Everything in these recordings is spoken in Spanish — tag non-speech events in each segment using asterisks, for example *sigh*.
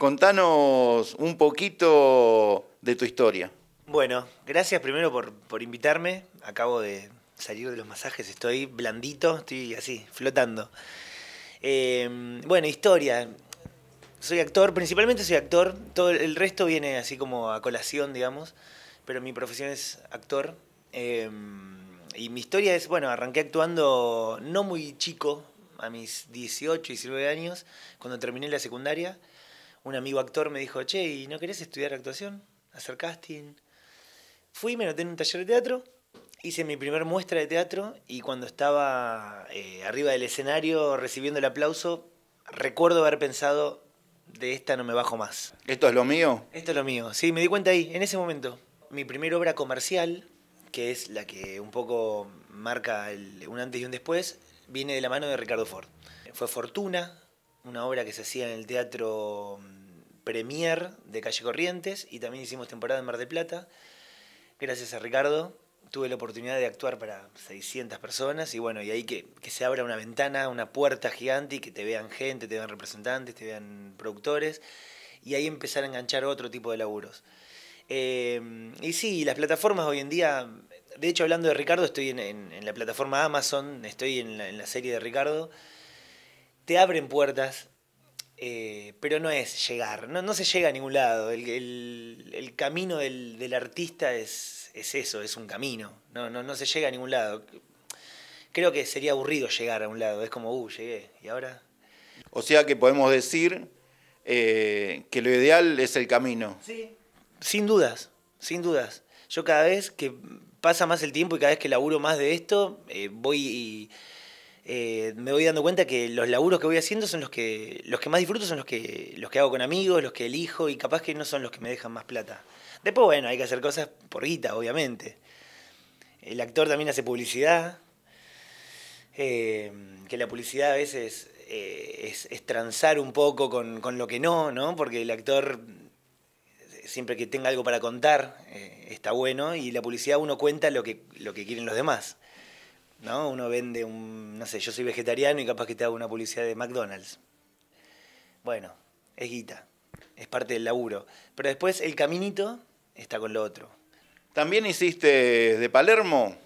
Contanos un poquito de tu historia. Bueno, gracias primero por, invitarme. Acabo de salir de los masajes, estoy blandito, estoy así, flotando. Em, bueno, historia. Soy actor, principalmente soy actor, todo el resto viene así como a colación, digamos, pero mi profesión es actor. Em, y mi historia es, bueno, arranqué actuando no muy chico, a mis 18, 19 años, cuando terminé la secundaria un amigo actor me dijo, che, ¿y no querés estudiar actuación? ¿Hacer casting? Fui, me noté en un taller de teatro, hice mi primer muestra de teatro y cuando estaba eh, arriba del escenario recibiendo el aplauso, recuerdo haber pensado, de esta no me bajo más. ¿Esto es lo mío? Esto es lo mío, sí, me di cuenta ahí, en ese momento. Mi primera obra comercial, que es la que un poco marca un antes y un después, viene de la mano de Ricardo Ford. Fue Fortuna, una obra que se hacía en el Teatro mm, Premier de Calle Corrientes y también hicimos temporada en Mar del Plata. Gracias a Ricardo tuve la oportunidad de actuar para 600 personas y bueno, y ahí que, se abra una ventana, una puerta gigante y que te vean gente, te vean representantes, te vean productores y ahí empezar a enganchar otro tipo de laburos. Eh, y sí, las plataformas hoy en día, de hecho hablando de Ricardo, estoy en, la plataforma Amazon, estoy en la serie de Ricardo abren puertas, eh, pero no es llegar, no, se llega a ningún lado. El, camino del, artista es, es, eso, es un camino, no, no, se llega a ningún lado. Creo que sería aburrido llegar a un lado, es como, uh, llegué, ¿y ahora? O sea que podemos decir eh, que lo ideal es el camino. Sí. Sin dudas, sin dudas. Yo cada vez que pasa más el tiempo y cada vez que laburo más de esto, eh, voy y eh, me voy dando cuenta que los laburos que voy haciendo son los que, los que más disfruto, son los que, los que hago con amigos, los que elijo y capaz que no son los que me dejan más plata. Después, bueno, hay que hacer cosas por guita, obviamente. El actor también hace publicidad, eh, que la publicidad a veces eh, es, transar un poco con, lo que no, ¿no? Porque el actor, siempre que tenga algo para contar, está bueno y la publicidad uno cuenta lo que quieren los demás. ¿no? Uno vende un, no sé, yo soy vegetariano y capaz que te hago una publicidad de McDonald's. Bueno, es guita, es parte del laburo. Pero después el caminito está con lo otro. ¿También hiciste de Palermo?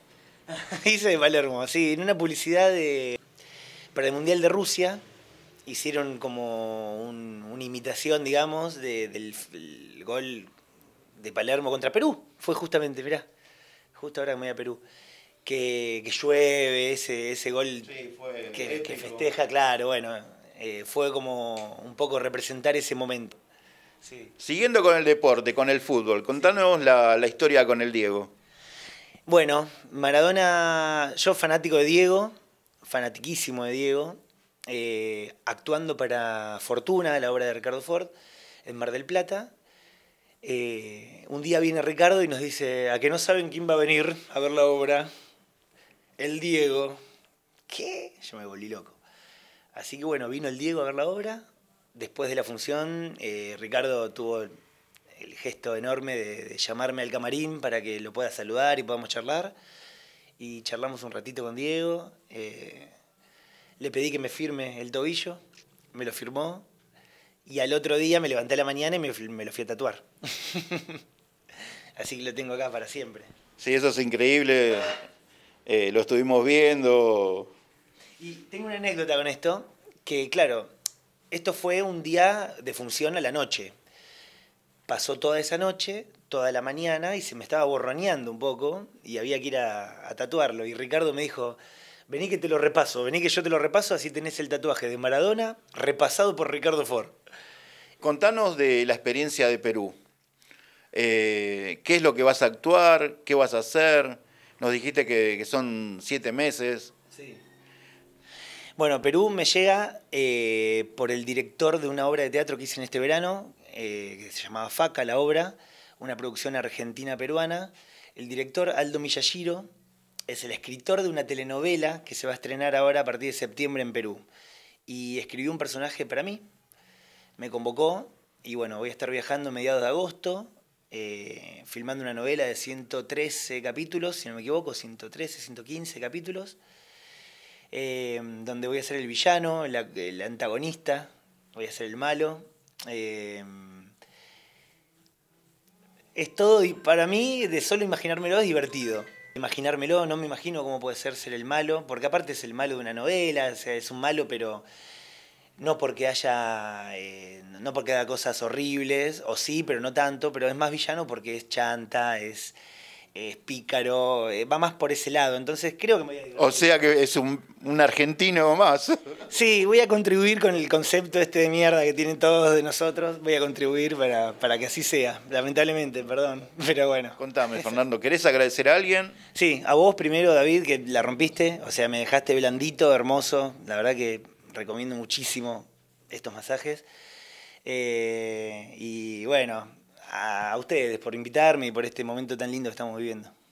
*laughs* Hice de Palermo, sí, en una publicidad de, para el Mundial de Rusia. Hicieron como una imitación, digamos, del gol de Palermo contra Perú. Fue justamente, mirá, justo ahora me voy a Perú que, llueve, ese, gol que, festeja, claro, bueno, eh, fue como un poco representar ese momento. Siguiendo con el deporte, con el fútbol, contanos la, historia con el Diego. Bueno, Maradona, yo fanático de Diego, fanatiquísimo de Diego, eh, actuando para Fortuna, la obra de Ricardo Ford, en Mar del Plata. Eh, un día viene Ricardo y nos dice, a que no saben quién va a venir a ver la obra, el Diego. ¿Qué? Yo me volví loco. Así que bueno, vino el Diego a ver la obra. Después de la función, eh, Ricardo tuvo el gesto enorme de, llamarme al camarín para que lo pueda saludar y podamos charlar. Y charlamos un ratito con Diego. Eh, le pedí que me firme el tobillo, me lo firmó. Y al otro día me levanté la mañana y me, me lo fui a tatuar. *laughs* Así que lo tengo acá para siempre. Sí, eso es increíble. Eh, lo estuvimos viendo. Y tengo una anécdota con esto, que claro, esto fue un día de función a la noche. Pasó toda esa noche, toda la mañana, y se me estaba borroneando un poco, y había que ir a, tatuarlo. Y Ricardo me dijo, vení que te lo repaso, vení que yo te lo repaso, así tenés el tatuaje de Maradona repasado por Ricardo Ford. Contanos de la experiencia de Perú. Eh, ¿Qué es lo que vas a actuar? ¿Qué vas a hacer? Nos dijiste que, son siete meses. Sí. Bueno, Perú me llega eh, por el director de una obra de teatro que hice en este verano, eh, que se llamaba Faca, la obra, una producción argentina-peruana. El director Aldo Millagiro, es el escritor de una telenovela que se va a estrenar ahora a partir de septiembre en Perú. Y escribió un personaje para mí, me convocó y bueno, voy a estar viajando a mediados de agosto eh, filmando una novela de 113 capítulos, si no me equivoco, 113, 115 capítulos, eh, donde voy a ser el villano, la, el antagonista, voy a ser el malo. Eh, es todo, y para mí, de solo imaginármelo es divertido. Imaginármelo, no me imagino cómo puede ser ser el malo, porque aparte es el malo de una novela, sea, es un malo, pero no porque haya, eh, no porque haga cosas horribles, o sí, pero no tanto, pero es más villano porque es chanta, es, pícaro, eh, va más por ese lado, entonces creo que voy a O sea que es un, un, argentino más. *laughs* Sí, voy a contribuir con el concepto este de mierda que tienen todos de nosotros, voy a contribuir para, para que así sea, lamentablemente, perdón, *laughs* pero bueno. Contame, Fernando, ¿querés agradecer a alguien? Sí, a vos primero, David, que la rompiste, o sea, me dejaste blandito, hermoso, la verdad que recomiendo muchísimo estos masajes. Eh, y bueno, a ustedes por invitarme y por este momento tan lindo que estamos viviendo.